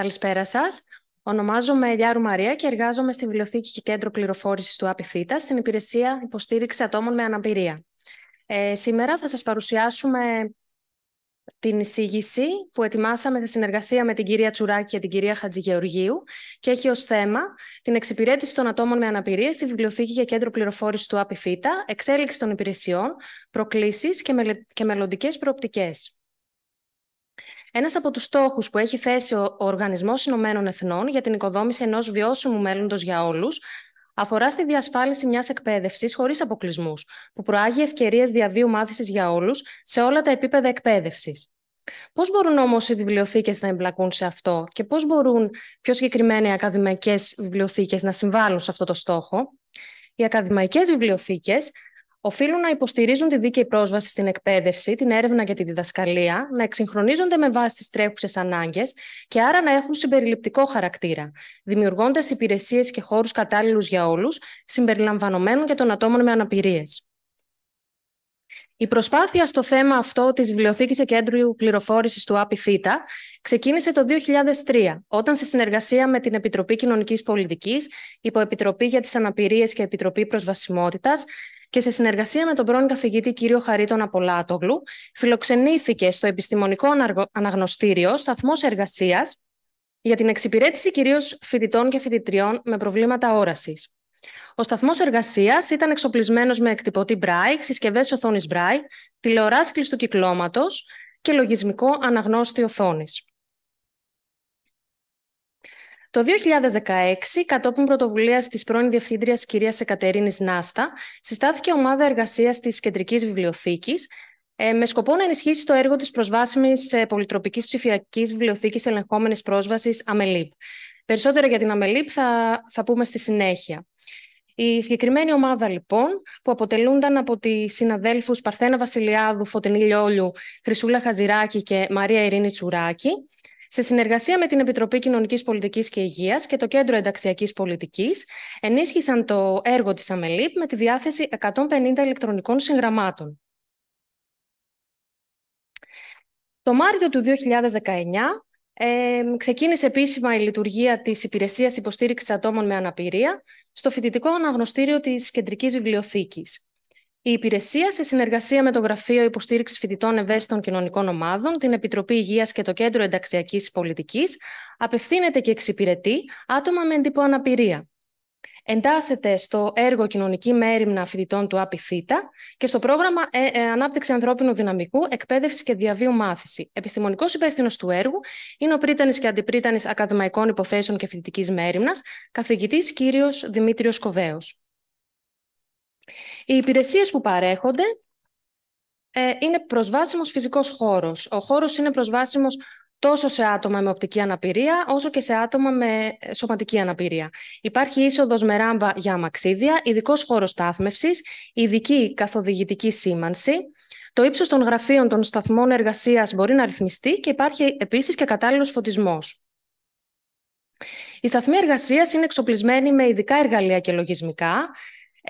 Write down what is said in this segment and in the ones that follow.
Καλησπέρα σας. Ονομάζομαι Ελιάρου Μαρία και εργάζομαι στη Βιβλιοθήκη και Κέντρο Πληροφόρησης του ΑΠΙΦΙΤΑ στην υπηρεσία υποστήριξη ατόμων με αναπηρία. Ε, σήμερα θα σας παρουσιάσουμε την εισήγηση που ετοιμάσαμε σε συνεργασία με την κυρία Τσουράκη και την κυρία Χατζηγεωργίου και έχει ως θέμα την εξυπηρέτηση των ατόμων με αναπηρία στη Βιβλιοθήκη και Κέντρο Πληροφόρησης του ΑΠΙΦΙΤΑ, εξέλιξη των υπηρεσιών, προκλήσεις και μελλοντικές προοπτικές. Ένας από τους στόχους που έχει θέσει ο Οργανισμός Ηνωμένων Εθνών για την οικοδόμηση ενός βιώσιμου μέλλοντος για όλους αφορά στη διασφάλιση μιας εκπαίδευσης χωρίς αποκλεισμούς, που προάγει ευκαιρίες διαβίου μάθησης για όλους σε όλα τα επίπεδα εκπαίδευσης. Πώς μπορούν όμως οι βιβλιοθήκες να εμπλακούν σε αυτό και πώς μπορούν πιο συγκεκριμένα οι ακαδημαϊκές βιβλιοθήκες να συμβάλλουν σε αυτό το στόχο. Οι ακαδημαϊκές βιβλιοθήκες οφείλουν να υποστηρίζουν τη δίκαιη πρόσβαση στην εκπαίδευση, την έρευνα και τη διδασκαλία, να εξυγχρονίζονται με βάση τις τρέχουσες ανάγκες και άρα να έχουν συμπεριληπτικό χαρακτήρα, δημιουργώντας υπηρεσίες και χώρους κατάλληλους για όλους, συμπεριλαμβανομένων και των ατόμων με αναπηρίες. Η προσπάθεια στο θέμα αυτό της Βιβλιοθήκης και Κέντρου Πληροφόρησης του ΑΠΙ ξεκίνησε το 2003, όταν σε συνεργασία με την Επιτροπή Κοινωνικής Πολιτικής, Υποεπιτροπή για τις Αναπηρίες και Επιτροπή Προσβασιμότητας και σε συνεργασία με τον πρώην καθηγητή κύριο Χαρίτον Απολάτογλου, φιλοξενήθηκε στο Επιστημονικό Αναγνωστήριο Σταθμός Εργασίας για την εξυπηρέτηση κυρίως φοιτητών και φοιτητριών με προβλήματα όρασης. Ο σταθμός εργασίας ήταν εξοπλισμένος με εκτυπωτή Braille, συσκευές οθόνης Braille, τηλεοράσει κλειστού κυκλώματος και λογισμικό αναγνώστη οθόνης. Το 2016, κατόπιν πρωτοβουλίας της πρώην Διευθύντριας κυρίας Εκατερίνης Νάστα, συστάθηκε ομάδα εργασίας της Κεντρικής Βιβλιοθήκης ε, με σκοπό να ενισχύσει το έργο της προσβάσιμης ε, πολυτροπικής ψηφιακής βιβλιοθήκης ελεγχόμενης πρόσβασης ΑΜΕΛΥΠ. Περισσότερα για την ΑΜΕΛΥΠ θα, θα πούμε στη συνέχεια. Η συγκεκριμένη ομάδα λοιπόν, που αποτελούνταν από τις συναδέλφους Παρθένα Βασιλιάδου, Φωτεινή Λιόλιου, Χρυσούλα Χαζηράκη και Μαρία Ειρήνη Τσουράκη, σε συνεργασία με την Επιτροπή Κοινωνικής Πολιτικής και Υγείας και το Κέντρο Ενταξιακής Πολιτικής, ενίσχυσαν το έργο της ΑΜΕΛΥΠ με τη διάθεση 150 ηλεκτρονικών συγγραμμάτων. Το Μάρτιο του 2019 ξεκίνησε επίσημα η λειτουργία της Υπηρεσίας Υποστήριξης Ατόμων με Αναπηρία στο φοιτητικό αναγνωστήριο της Κεντρικής Βιβλιοθήκης. Η υπηρεσία, σε συνεργασία με το Γραφείο Υποστήριξης Φοιτητών Ευαίσθητων Κοινωνικών Ομάδων, την Επιτροπή Υγείας και το Κέντρο Ενταξιακής Πολιτικής, απευθύνεται και εξυπηρετεί άτομα με αναπηρία. Εντάσσεται στο έργο Κοινωνική Μέρημνα Φοιτητών του ΑΠΙΦΙΤΑ και στο πρόγραμμα ε, ε, Ανάπτυξη Ανθρώπινου Δυναμικού, Εκπαίδευση και Διαβίου Μάθηση. Επιστημονικός υπεύθυνος του έργου είναι ο πρίτανης και αντιπρίτανης Ακαδημαϊκών Υποθέσεων και Φοιτητικής Μέρημνα, καθηγητή κ. Δημήτριος Κοβέος. Οι υπηρεσίες που παρέχονται ε, είναι προσβάσιμος φυσικός χώρος. Ο χώρος είναι προσβάσιμος τόσο σε άτομα με οπτική αναπηρία, όσο και σε άτομα με ε, σωματική αναπηρία. Υπάρχει είσοδος με ράμπα για αμαξίδια, ειδικός χώρος στάθμευσης, ειδική καθοδηγητική σήμανση. Το ύψος των γραφείων των σταθμών εργασίας μπορεί να ρυθμιστεί και υπάρχει επίσης και κατάλληλος φωτισμός. Οι σταθμοί εργασίας είναι εξοπλισμένοι με ειδικά εργαλεία και λογισμικά,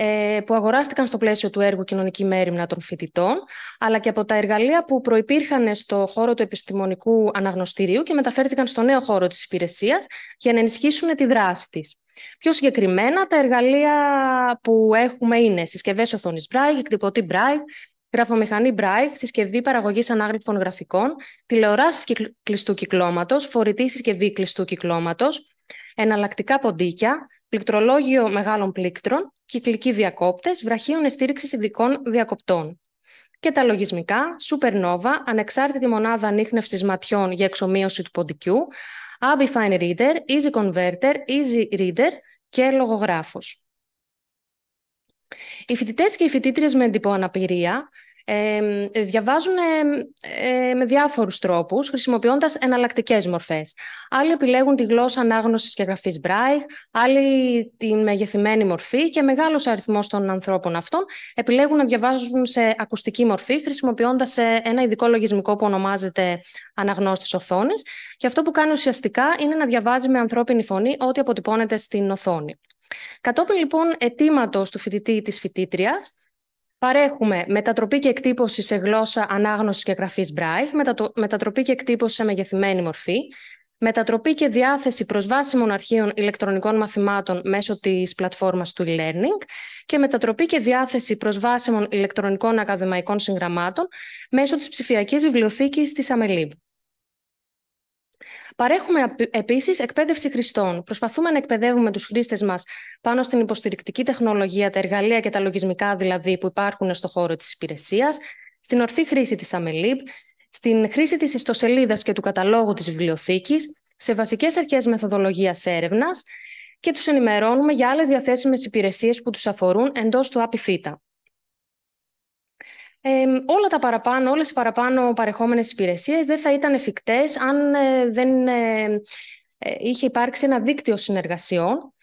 ε, που αγοράστηκαν στο πλαίσιο του έργου Κοινωνική Μέρημνα των Φοιτητών, αλλά και από τα εργαλεία που προπήρχαν στο χώρο του επιστημονικού αναγνωστηρίου και μεταφέρθηκαν στο νέο χώρο της υπηρεσίας για να ενισχύσουν τη δράση της. Πιο συγκεκριμένα, τα εργαλεία που έχουμε είναι συσκευές οθόνης Braille, εκτυπωτή Braille, γραφομηχανή Braille, συσκευή παραγωγής ανάγνωσης γραφικών, τηλεοράσεις κλειστού κυκλώματος, φορητή συσκευή κλειστού κυκλώματος, εναλλακτικά ποντίκια, πληκτρολόγιο μεγάλων πλήκτρων, κυκλικοί διακόπτες, βραχίων στήριξη ειδικών διακοπτών. Και τα λογισμικά, Supernova, ανεξάρτητη μονάδα ανείχνευσης ματιών για εξομοίωση του ποντικού, Abifine Reader, Easy Converter, Easy Reader και λογογράφος. Οι φοιτητές και οι φοιτήτριες με αναπηρία ε, διαβάζουν με διάφορους τρόπους, χρησιμοποιώντας εναλλακτικές μορφές. Άλλοι επιλέγουν τη γλώσσα ανάγνωσης και γραφής Braille, άλλοι την μεγεθυμένη μορφή και μεγάλος αριθμός των ανθρώπων αυτών επιλέγουν να διαβάζουν σε ακουστική μορφή, χρησιμοποιώντας ε, ένα ειδικό λογισμικό που ονομάζεται αναγνώστης οθόνης. Και αυτό που κάνει ουσιαστικά είναι να διαβάζει με ανθρώπινη φωνή ό,τι αποτυπώνεται στην οθόνη. Κατόπιν λοιπόν αιτήματο του φοιτητή ή της φοιτήτριας, Παρέχουμε μετατροπή και εκτύπωση σε γλώσσα ανάγνωσης και γραφής Braille, μετατροπή και εκτύπωση σε μεγεθυμένη μορφή, μετατροπή και διάθεση προσβάσιμων αρχείων ηλεκτρονικών μαθημάτων μέσω της πλατφόρμας του e-learning και μετατροπή και διάθεση προσβάσιμων ηλεκτρονικών ακαδημαϊκών συγγραμμάτων μέσω της ψηφιακής βιβλιοθήκης της Αμελίμπ. Παρέχουμε επίσης εκπαίδευση χρηστών. Προσπαθούμε να εκπαιδεύουμε τους χρήστες μας πάνω στην υποστηρικτική τεχνολογία, τα εργαλεία και τα λογισμικά δηλαδή που υπάρχουν στο χώρο της υπηρεσίας, στην ορθή χρήση της Αμελίπ, στην χρήση της ιστοσελίδας και του καταλόγου της βιβλιοθήκης, σε βασικές αρχές μεθοδολογίας έρευνας και τους ενημερώνουμε για άλλες διαθέσιμες υπηρεσίες που τους αφορούν εντός του ΑΠΙΦΙΤΑ. Ε, όλα τα παραπάνω, όλες οι παραπάνω παρεχόμενες υπηρεσίες δεν θα ήταν εφικτές αν ε, δεν ε, ε, είχε υπάρξει ένα δίκτυο συνεργασιών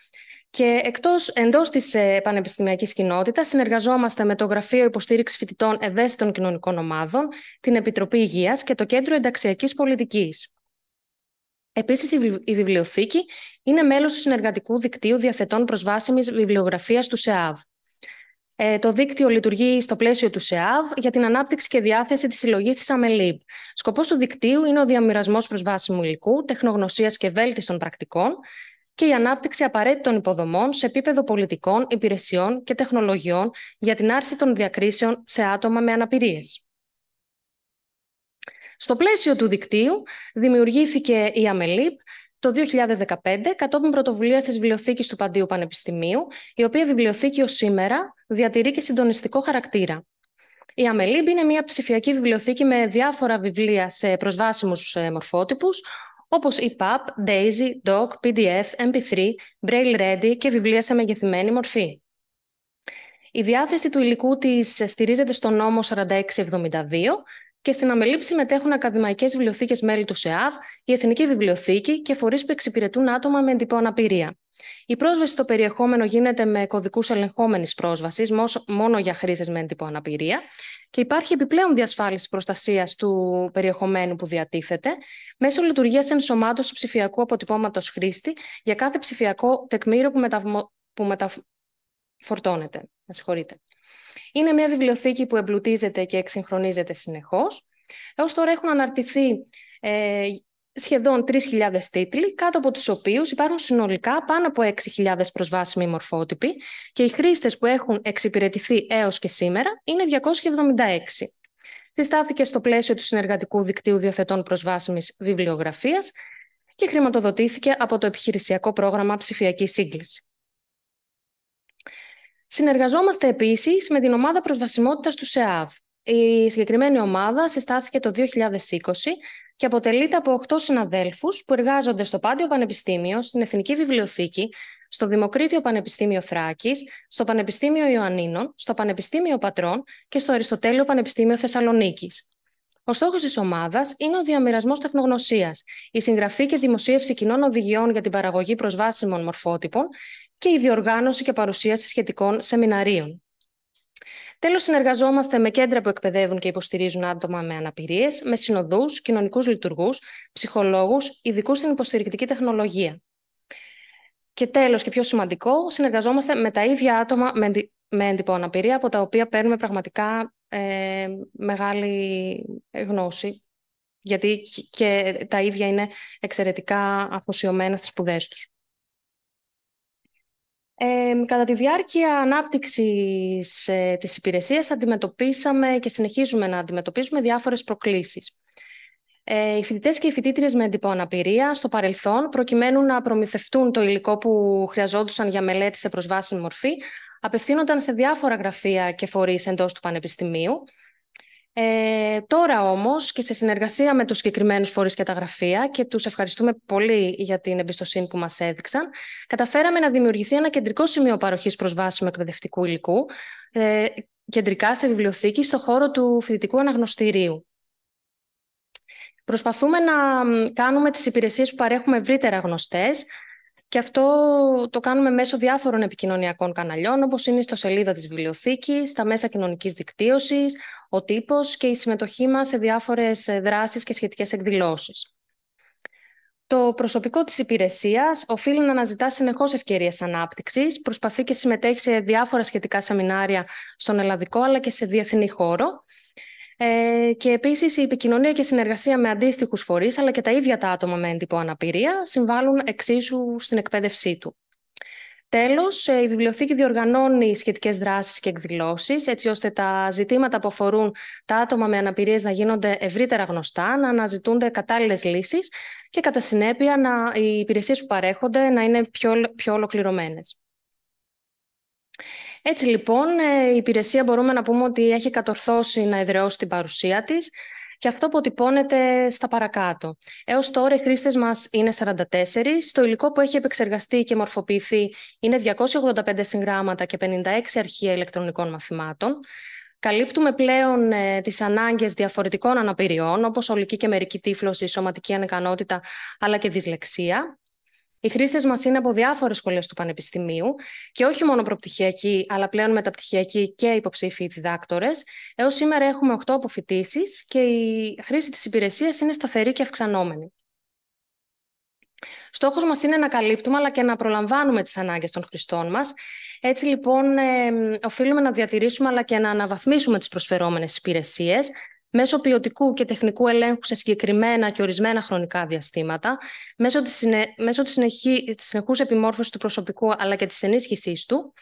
και εκτός, εντός της πανεπιστημιακής κοινότητας συνεργαζόμαστε με το Γραφείο Υποστήριξης Φοιτητών Ευαίσθητων Κοινωνικών Ομάδων, την Επιτροπή Υγείας και το Κέντρο Ενταξιακής Πολιτικής. Επίσης, η βιβλιοθήκη είναι μέλος του Συνεργατικού Δικτύου Διαθετών Προσβάσιμης Βιβλιογραφίας του ΣΕΑΒ. Ε, το δίκτυο λειτουργεί στο πλαίσιο του ΣΕΑΒ για την ανάπτυξη και διάθεση της συλλογής της ΑΜΕΛΥΠ. Σκοπός του δικτύου είναι ο διαμοιρασμός προσβάσιμου υλικού, τεχνογνωσίας και βέλτιστων πρακτικών και η ανάπτυξη απαραίτητων υποδομών σε επίπεδο πολιτικών, υπηρεσιών και τεχνολογιών για την άρση των διακρίσεων σε άτομα με αναπηρίες. Στο πλαίσιο του δικτύου δημιουργήθηκε η ΑΜΕΛΥΠ το 2015 κατόπιν πρωτοβουλίας της Βιβλιοθήκης του Παντίου Πανεπιστημίου, η οποία βιβλιοθήκη ως σήμερα διατηρεί και συντονιστικό χαρακτήρα. Η Αμελίμπη είναι μια ψηφιακή βιβλιοθήκη με διάφορα βιβλία σε προσβάσιμους ε, μορφότυπους, όπως EPUB, DAISY, DOC, PDF, MP3, Braille Ready και βιβλία σε μεγεθυμένη μορφή. Η διάθεση του υλικού της στηρίζεται στο νόμο 4672, και στην Αμελή συμμετέχουν ακαδημαϊκές βιβλιοθήκες μέλη του ΣΕΑΒ, η Εθνική Βιβλιοθήκη και φορείς που εξυπηρετούν άτομα με αναπηρία. Η πρόσβαση στο περιεχόμενο γίνεται με κωδικούς ελεγχόμενης πρόσβασης, μόνο για χρήστες με αναπηρία, και υπάρχει επιπλέον διασφάλιση προστασίας του περιεχομένου που διατίθεται, μέσω λειτουργίας ενσωμάτωσης ψηφιακού αποτυπώματος χρήστη για κάθε ψηφιακό τεκμήριο που, μεταφορτώνεται. Με είναι μια βιβλιοθήκη που εμπλουτίζεται και εξυγχρονίζεται συνεχώς. Έως τώρα έχουν αναρτηθεί ε, σχεδόν 3.000 τίτλοι, κάτω από τους οποίους υπάρχουν συνολικά πάνω από 6.000 προσβάσιμοι μορφότυποι και οι χρήστες που έχουν εξυπηρετηθεί έως και σήμερα είναι 276. Συστάθηκε στο πλαίσιο του συνεργατικού δικτύου διοθετών Προσβάσιμης βιβλιογραφίας και χρηματοδοτήθηκε από το επιχειρησιακό πρόγραμμα ψηφιακή σύγκληση. Συνεργαζόμαστε επίσης με την ομάδα προσβασιμότητας του ΣΕΑΒ. Η συγκεκριμένη ομάδα συστάθηκε το 2020 και αποτελείται από 8 συναδέλφους που εργάζονται στο Πάντιο Πανεπιστήμιο, στην Εθνική Βιβλιοθήκη, στο Δημοκρίτιο Πανεπιστήμιο Θράκης, στο Πανεπιστήμιο Ιωαννίνων, στο Πανεπιστήμιο Πατρών και στο Αριστοτέλειο Πανεπιστήμιο Θεσσαλονίκης. Ο στόχος της ομάδας είναι ο διαμοιρασμό τεχνογνωσίας, η συγγραφή και δημοσίευση κοινών οδηγιών για την παραγωγή προσβάσιμων μορφότυπων και η διοργάνωση και παρουσίαση σχετικών σεμιναρίων. Τέλος, συνεργαζόμαστε με κέντρα που εκπαιδεύουν και υποστηρίζουν άτομα με αναπηρίες, με συνοδούς, κοινωνικούς λειτουργούς, ψυχολόγους, ειδικούς στην υποστηρικτική τεχνολογία. Και τέλος και πιο σημαντικό, συνεργαζόμαστε με τα ίδια άτομα με, με έντυπο αναπηρία, από τα οποία παίρνουμε πραγματικά ε, μεγάλη γνώση, γιατί και τα ίδια είναι εξαιρετικά αφοσιωμένα στις σπουδές τους κατά τη διάρκεια ανάπτυξης ε, της υπηρεσίας αντιμετωπίσαμε και συνεχίζουμε να αντιμετωπίζουμε διάφορες προκλήσεις. Ε, οι φοιτητές και οι φοιτήτριες με αναπηρία στο παρελθόν, προκειμένου να προμηθευτούν το υλικό που χρειαζόντουσαν για μελέτη σε προσβάσιμη μορφή, απευθύνονταν σε διάφορα γραφεία και φορείς εντός του Πανεπιστημίου, ε, τώρα όμως και σε συνεργασία με τους συγκεκριμένους φορείς και τα γραφεία και τους ευχαριστούμε πολύ για την εμπιστοσύνη που μας έδειξαν, καταφέραμε να δημιουργηθεί ένα κεντρικό σημείο παροχής προσβάσιμου εκπαιδευτικού υλικού ε, κεντρικά σε βιβλιοθήκη στο χώρο του φοιτητικού αναγνωστηρίου. Προσπαθούμε να κάνουμε τις υπηρεσίες που παρέχουμε ευρύτερα γνωστές, και αυτό το κάνουμε μέσω διάφορων επικοινωνιακών καναλιών, όπως είναι στο σελίδα της βιβλιοθήκης, τα μέσα κοινωνικής δικτύωσης, ο τύπος και η συμμετοχή μας σε διάφορες ε, δράσεις και σχετικές εκδηλώσεις. Το προσωπικό της υπηρεσίας οφείλει να αναζητά συνεχώς ευκαιρίες ανάπτυξης, προσπαθεί και συμμετέχει σε διάφορα σχετικά σεμινάρια στον ελλαδικό αλλά και σε διεθνή χώρο ε, και επίσης η επικοινωνία και συνεργασία με αντίστοιχους φορείς, αλλά και τα ίδια τα άτομα με έντυπο αναπηρία, συμβάλλουν εξίσου στην εκπαίδευσή του. Τέλος, ε, η βιβλιοθήκη διοργανώνει σχετικές δράσεις και εκδηλώσεις, έτσι ώστε τα ζητήματα που αφορούν τα άτομα με αναπηρίες να γίνονται ευρύτερα γνωστά, να αναζητούνται κατάλληλες λύσεις και κατά συνέπεια να, οι υπηρεσίες που παρέχονται να είναι πιο, πιο ολοκληρωμένες. Έτσι λοιπόν ε, η υπηρεσία μπορούμε να πούμε ότι έχει κατορθώσει να εδραιώσει την παρουσία της και αυτό αποτυπώνεται στα παρακάτω. Έως τώρα οι χρήστες μας είναι 44, το υλικό που έχει επεξεργαστεί και μορφοποιηθεί είναι 285 συγγράμματα και 56 αρχεία ηλεκτρονικών μαθημάτων. Καλύπτουμε πλέον ε, τις ανάγκες διαφορετικών αναπηριών, όπως ολική και μερική τύφλωση, σωματική ανεκανότητα, αλλά και δυσλεξία. Οι χρήστες μας είναι από διάφορες σχολές του Πανεπιστημίου και όχι μόνο προπτυχιακοί, αλλά πλέον μεταπτυχιακοί και υποψήφοι διδάκτορες. Έως σήμερα έχουμε 8 αποφοιτήσεις και η χρήση της υπηρεσίας είναι σταθερή και αυξανόμενη. Στόχος μας είναι να καλύπτουμε αλλά και να προλαμβάνουμε τις ανάγκες των χρηστών μας. Έτσι λοιπόν οφείλουμε να διατηρήσουμε αλλά και να αναβαθμίσουμε τις προσφερόμενες υπηρεσίες μέσω ποιοτικού και τεχνικού ελέγχου σε συγκεκριμένα και ορισμένα χρονικά διαστήματα, μέσω της, συνε... μέσω της, συνεχή... της συνεχούς επιμόρφωσης του προσωπικού αλλά και της ενίσχυσής του,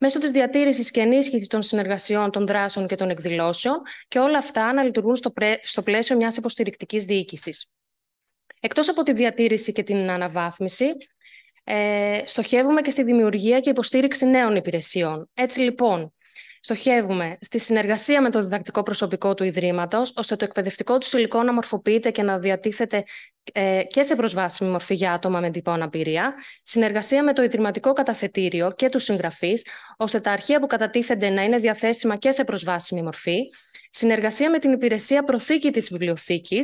μέσω της διατήρησης και ενίσχυσης των συνεργασιών, των δράσεων και των εκδηλώσεων και όλα αυτά να λειτουργούν στο, στο πλαίσιο μιας υποστηρικτικής διοίκησης. Εκτός από τη διατήρηση και την αναβάθμιση, ε, στοχεύουμε και στη δημιουργία και υποστήριξη νέων υπηρεσιών. Έτσι λοιπόν, Στοχεύουμε στη συνεργασία με το διδακτικό προσωπικό του Ιδρύματος, ώστε το εκπαιδευτικό του υλικό να μορφοποιείται και να διατίθεται ε, και σε προσβάσιμη μορφή για άτομα με τυπών αναπηρία. Συνεργασία με το Ιδρυματικό Καταθετήριο και τους συγγραφείς, ώστε τα αρχεία που κατατίθενται να είναι διαθέσιμα και σε προσβάσιμη μορφή. Συνεργασία με την Υπηρεσία Προθήκη της Βιβλιοθήκης,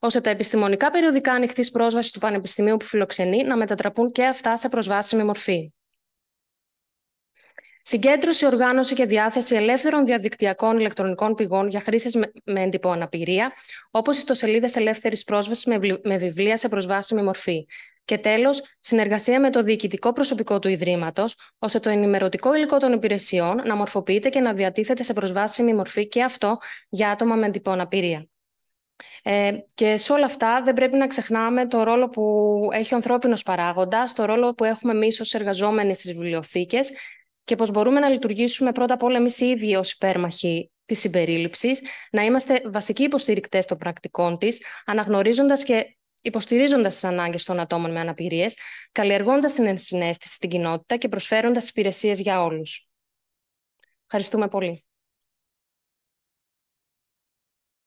ώστε τα επιστημονικά περιοδικά ανοιχτής πρόσβασης του Πανεπιστημίου που φιλοξενεί να μετατραπούν και αυτά σε προσβάσιμη μορφή. Συγκέντρωση, οργάνωση και διάθεση ελεύθερων διαδικτυακών ηλεκτρονικών πηγών για χρήσει με έντυπο αναπηρία, όπως ιστοσελίδες ελεύθερης πρόσβασης με βιβλία σε προσβάσιμη μορφή. Και τέλος, συνεργασία με το διοικητικό προσωπικό του Ιδρύματος, ώστε το ενημερωτικό υλικό των υπηρεσιών να μορφοποιείται και να διατίθεται σε προσβάσιμη μορφή και αυτό για άτομα με εντυπώ αναπηρία. Ε, και σε όλα αυτά δεν πρέπει να ξεχνάμε το ρόλο που έχει ο ανθρώπινος παράγοντας, το ρόλο που έχουμε εμείς ως εργαζόμενοι στις βιβλιοθήκες και πώς μπορούμε να λειτουργήσουμε πρώτα απ' όλα εμείς οι ίδιοι ως υπέρμαχοι της συμπερίληψης, να είμαστε βασικοί υποστηρικτές των πρακτικών της, αναγνωρίζοντας και υποστηρίζοντας τις ανάγκες των ατόμων με αναπηρίες, καλλιεργώντας την ενσυναίσθηση στην κοινότητα και προσφέροντας υπηρεσίες για όλους. Ευχαριστούμε πολύ.